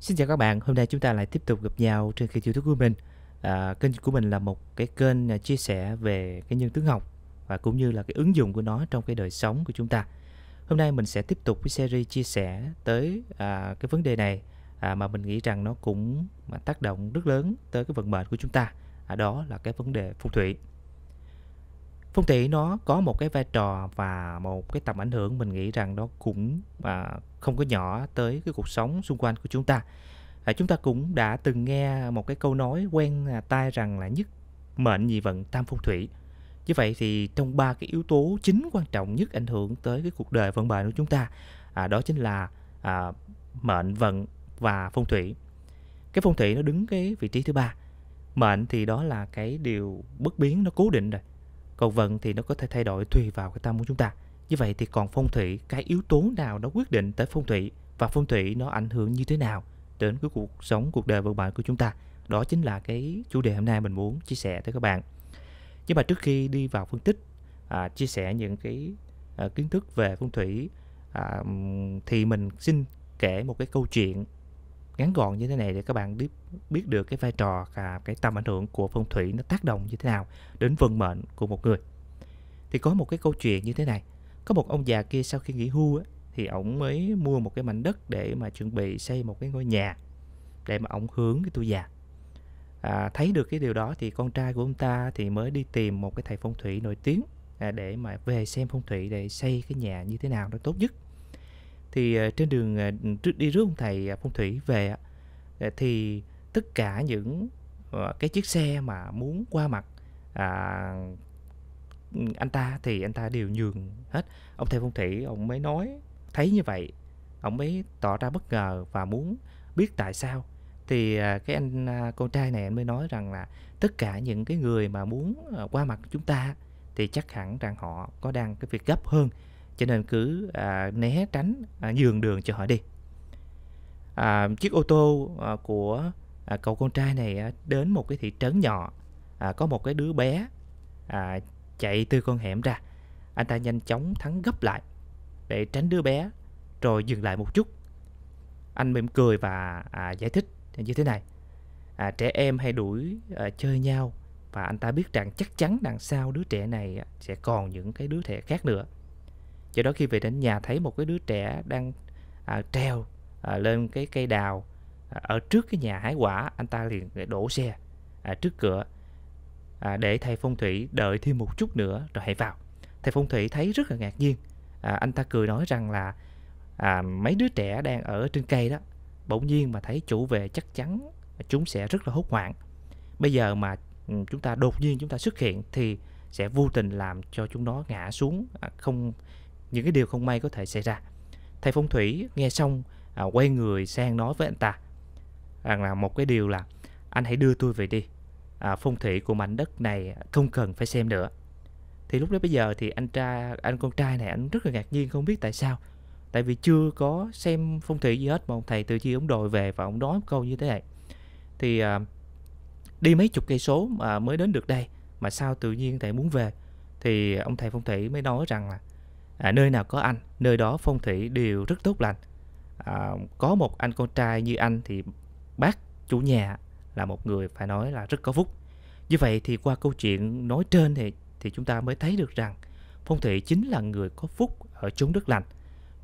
Xin chào các bạn, hôm nay chúng ta lại tiếp tục gặp nhau trên kênh youtube của mình à, Kênh của mình là một cái kênh à, chia sẻ về cái nhân tướng học Và cũng như là cái ứng dụng của nó trong cái đời sống của chúng ta Hôm nay mình sẽ tiếp tục cái series chia sẻ tới à, cái vấn đề này à, Mà mình nghĩ rằng nó cũng mà tác động rất lớn tới cái vận mệnh của chúng ta à, Đó là cái vấn đề phong thủy Phong thủy nó có một cái vai trò và một cái tầm ảnh hưởng mình nghĩ rằng nó cũng à, không có nhỏ tới cái cuộc sống xung quanh của chúng ta à, chúng ta cũng đã từng nghe một cái câu nói quen à, tai rằng là nhất mệnh nhị vận tam phong thủy như vậy thì trong ba cái yếu tố chính quan trọng nhất ảnh hưởng tới cái cuộc đời vận mệnh của chúng ta à, đó chính là à, mệnh vận và phong thủy cái phong thủy nó đứng cái vị trí thứ ba mệnh thì đó là cái điều bất biến nó cố định rồi còn vận thì nó có thể thay đổi tùy vào cái tâm của chúng ta như vậy thì còn phong thủy, cái yếu tố nào nó quyết định tới phong thủy và phong thủy nó ảnh hưởng như thế nào đến cái cuộc sống, cuộc đời vận mệnh của chúng ta? Đó chính là cái chủ đề hôm nay mình muốn chia sẻ tới các bạn. Nhưng mà trước khi đi vào phân tích, à, chia sẻ những cái à, kiến thức về phong thủy à, thì mình xin kể một cái câu chuyện ngắn gọn như thế này để các bạn biết biết được cái vai trò và cái tầm ảnh hưởng của phong thủy nó tác động như thế nào đến vận mệnh của một người. Thì có một cái câu chuyện như thế này có một ông già kia sau khi nghỉ hưu á, thì ổng mới mua một cái mảnh đất để mà chuẩn bị xây một cái ngôi nhà để mà ổng hướng cái tuổi già à, thấy được cái điều đó thì con trai của ông ta thì mới đi tìm một cái thầy phong thủy nổi tiếng à, để mà về xem phong thủy để xây cái nhà như thế nào nó tốt nhất thì à, trên đường à, trước đi rước ông thầy à, phong thủy về thì tất cả những cái chiếc xe mà muốn qua mặt à, anh ta thì anh ta đều nhường hết ông thầy phong thủy ông mới nói thấy như vậy ông mới tỏ ra bất ngờ và muốn biết tại sao thì à, cái anh à, con trai này anh mới nói rằng là tất cả những cái người mà muốn à, qua mặt chúng ta thì chắc hẳn rằng họ có đang cái việc gấp hơn cho nên cứ à, né tránh à, nhường đường cho họ đi à, chiếc ô tô à, của à, cậu con trai này à, đến một cái thị trấn nhỏ à, có một cái đứa bé à, chạy từ con hẻm ra. Anh ta nhanh chóng thắng gấp lại để tránh đứa bé rồi dừng lại một chút. Anh mỉm cười và à, giải thích như thế này. À, trẻ em hay đuổi à, chơi nhau và anh ta biết rằng chắc chắn đằng sau đứa trẻ này sẽ còn những cái đứa trẻ khác nữa. Do đó khi về đến nhà thấy một cái đứa trẻ đang à, treo à, lên cái cây đào à, ở trước cái nhà hái quả, anh ta liền đổ xe à, trước cửa à, để thầy phong thủy đợi thêm một chút nữa rồi hãy vào thầy phong thủy thấy rất là ngạc nhiên à, anh ta cười nói rằng là à, mấy đứa trẻ đang ở trên cây đó bỗng nhiên mà thấy chủ về chắc chắn chúng sẽ rất là hốt hoảng bây giờ mà ừ, chúng ta đột nhiên chúng ta xuất hiện thì sẽ vô tình làm cho chúng nó ngã xuống à, không những cái điều không may có thể xảy ra thầy phong thủy nghe xong à, quay người sang nói với anh ta rằng là một cái điều là anh hãy đưa tôi về đi à, phong thủy của mảnh đất này không cần phải xem nữa thì lúc đó bây giờ thì anh trai anh con trai này anh rất là ngạc nhiên không biết tại sao tại vì chưa có xem phong thủy gì hết mà ông thầy từ chi ông đòi về và ông nói một câu như thế này thì à, đi mấy chục cây số mà mới đến được đây mà sao tự nhiên thầy muốn về thì ông thầy phong thủy mới nói rằng là à, nơi nào có anh nơi đó phong thủy đều rất tốt lành à, có một anh con trai như anh thì bác chủ nhà là một người phải nói là rất có phúc. Như vậy thì qua câu chuyện nói trên thì thì chúng ta mới thấy được rằng Phong thủy chính là người có phúc ở chốn đất lành.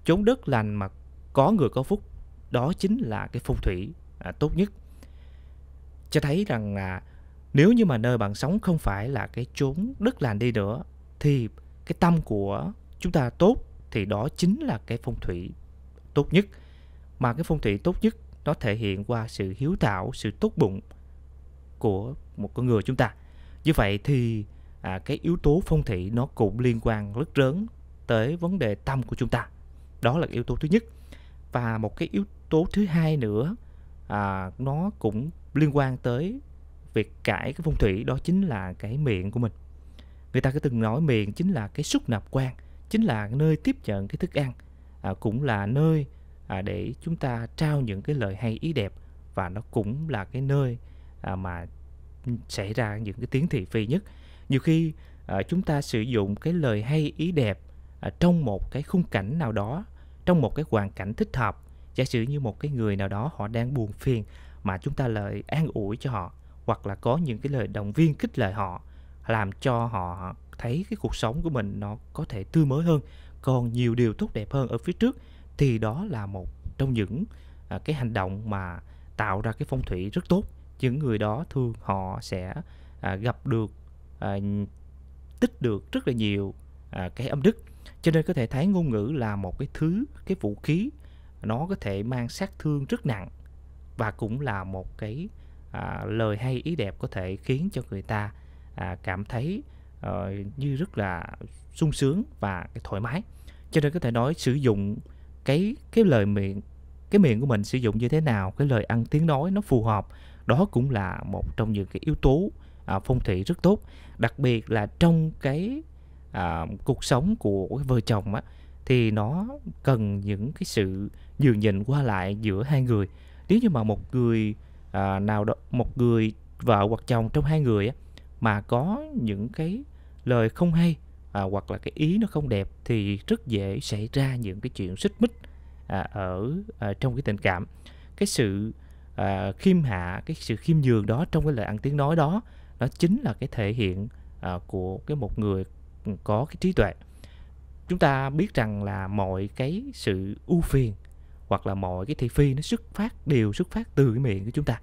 Chốn đất lành mà có người có phúc, đó chính là cái phong thủy à, tốt nhất. Cho thấy rằng là nếu như mà nơi bạn sống không phải là cái chốn đất lành đi nữa thì cái tâm của chúng ta tốt thì đó chính là cái phong thủy tốt nhất. Mà cái phong thủy tốt nhất nó thể hiện qua sự hiếu thảo sự tốt bụng của một con người chúng ta như vậy thì à, cái yếu tố phong thủy nó cũng liên quan rất lớn tới vấn đề tâm của chúng ta đó là yếu tố thứ nhất và một cái yếu tố thứ hai nữa à, nó cũng liên quan tới việc cải cái phong thủy đó chính là cái miệng của mình người ta cứ từng nói miệng chính là cái xúc nạp quan chính là nơi tiếp nhận cái thức ăn à, cũng là nơi à, để chúng ta trao những cái lời hay ý đẹp và nó cũng là cái nơi à, mà xảy ra những cái tiếng thị phi nhất nhiều khi à, chúng ta sử dụng cái lời hay ý đẹp à, trong một cái khung cảnh nào đó trong một cái hoàn cảnh thích hợp giả sử như một cái người nào đó họ đang buồn phiền mà chúng ta lời an ủi cho họ hoặc là có những cái lời động viên khích lệ họ làm cho họ thấy cái cuộc sống của mình nó có thể tươi mới hơn còn nhiều điều tốt đẹp hơn ở phía trước thì đó là một trong những à, cái hành động mà tạo ra cái phong thủy rất tốt những người đó thường họ sẽ à, gặp được à, tích được rất là nhiều à, cái âm đức cho nên có thể thấy ngôn ngữ là một cái thứ cái vũ khí nó có thể mang sát thương rất nặng và cũng là một cái à, lời hay ý đẹp có thể khiến cho người ta à, cảm thấy à, như rất là sung sướng và cái thoải mái cho nên có thể nói sử dụng cái cái lời miệng cái miệng của mình sử dụng như thế nào cái lời ăn tiếng nói nó phù hợp đó cũng là một trong những cái yếu tố à, phong thủy rất tốt đặc biệt là trong cái à, cuộc sống của vợ chồng á thì nó cần những cái sự nhường nhịn qua lại giữa hai người nếu như mà một người à, nào đó một người vợ hoặc chồng trong hai người á, mà có những cái lời không hay à, hoặc là cái ý nó không đẹp thì rất dễ xảy ra những cái chuyện xích mích à, ở à, trong cái tình cảm cái sự à, khiêm hạ cái sự khiêm nhường đó trong cái lời ăn tiếng nói đó nó chính là cái thể hiện à, của cái một người có cái trí tuệ chúng ta biết rằng là mọi cái sự ưu phiền hoặc là mọi cái thị phi nó xuất phát đều xuất phát từ cái miệng của chúng ta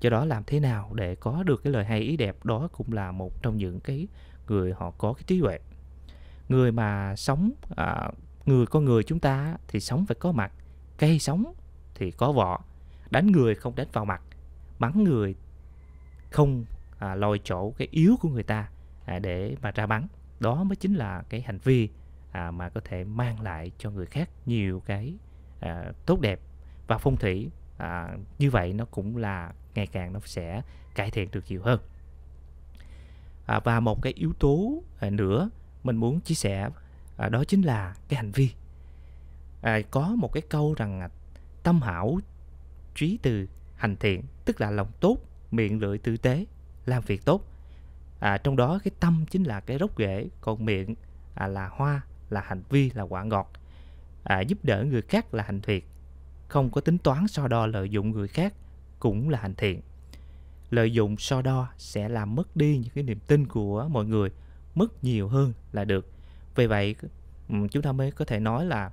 do đó làm thế nào để có được cái lời hay ý đẹp đó cũng là một trong những cái người họ có cái trí tuệ người mà sống à, người con người chúng ta thì sống phải có mặt cây sống thì có vỏ đánh người không đánh vào mặt bắn người không à, lôi chỗ cái yếu của người ta à, để mà ra bắn đó mới chính là cái hành vi à, mà có thể mang lại cho người khác nhiều cái à, tốt đẹp và phong thủy à, như vậy nó cũng là ngày càng nó sẽ cải thiện được nhiều hơn à, và một cái yếu tố à, nữa mình muốn chia sẻ à, đó chính là cái hành vi à, có một cái câu rằng tâm hảo trí từ hành thiện tức là lòng tốt miệng lưỡi tử tế làm việc tốt à, trong đó cái tâm chính là cái gốc rễ còn miệng à, là hoa là hành vi là quả ngọt à, giúp đỡ người khác là hành thiện không có tính toán so đo lợi dụng người khác cũng là hành thiện lợi dụng so đo sẽ làm mất đi những cái niềm tin của mọi người mức nhiều hơn là được vì vậy ừ, chúng ta mới có thể nói là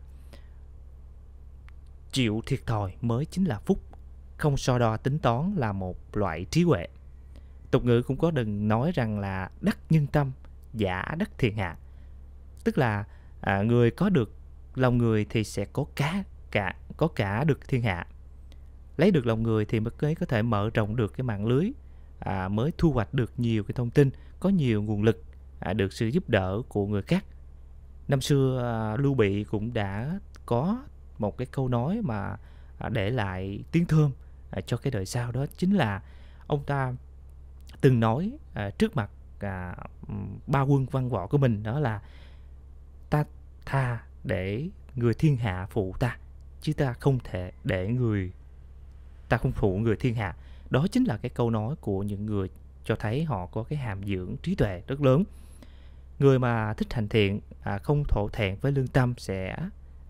chịu thiệt thòi mới chính là phúc không so đo tính toán là một loại trí huệ tục ngữ cũng có đừng nói rằng là đắc nhân tâm giả đắc thiên hạ tức là à, người có được lòng người thì sẽ có cả cả có cả được thiên hạ lấy được lòng người thì mới có thể mở rộng được cái mạng lưới à, mới thu hoạch được nhiều cái thông tin có nhiều nguồn lực à, được sự giúp đỡ của người khác năm xưa à, lưu bị cũng đã có một cái câu nói mà à, để lại tiếng thơm à, cho cái đời sau đó chính là ông ta từng nói à, trước mặt à, ba quân văn võ của mình đó là ta tha để người thiên hạ phụ ta chứ ta không thể để người ta không phụ người thiên hạ đó chính là cái câu nói của những người cho thấy họ có cái hàm dưỡng trí tuệ rất lớn người mà thích hành thiện à, không thổ thẹn với lương tâm sẽ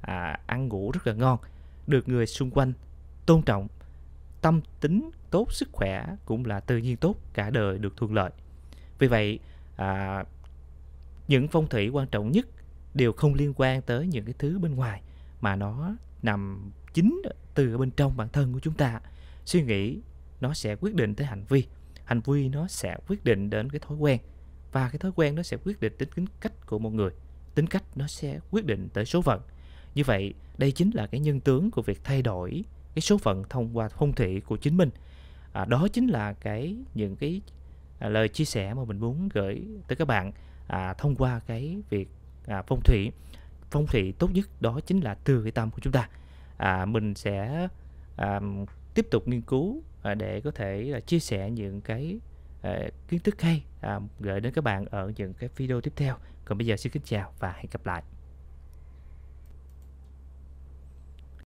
à, ăn ngủ rất là ngon được người xung quanh tôn trọng tâm tính tốt sức khỏe cũng là tự nhiên tốt cả đời được thuận lợi vì vậy à, những phong thủy quan trọng nhất đều không liên quan tới những cái thứ bên ngoài mà nó nằm chính từ bên trong bản thân của chúng ta suy nghĩ nó sẽ quyết định tới hành vi hành vi nó sẽ quyết định đến cái thói quen và cái thói quen nó sẽ quyết định đến tính cách của một người tính cách nó sẽ quyết định tới số phận như vậy đây chính là cái nhân tướng của việc thay đổi cái số phận thông qua phong thủy của chính mình à, đó chính là cái những cái à, lời chia sẻ mà mình muốn gửi tới các bạn à, thông qua cái việc à, phong thủy phong thủy tốt nhất đó chính là từ cái tâm của chúng ta à, mình sẽ à, tiếp tục nghiên cứu à, để có thể à, chia sẻ những cái à, kiến thức hay à, gửi đến các bạn ở những cái video tiếp theo còn bây giờ xin kính chào và hẹn gặp lại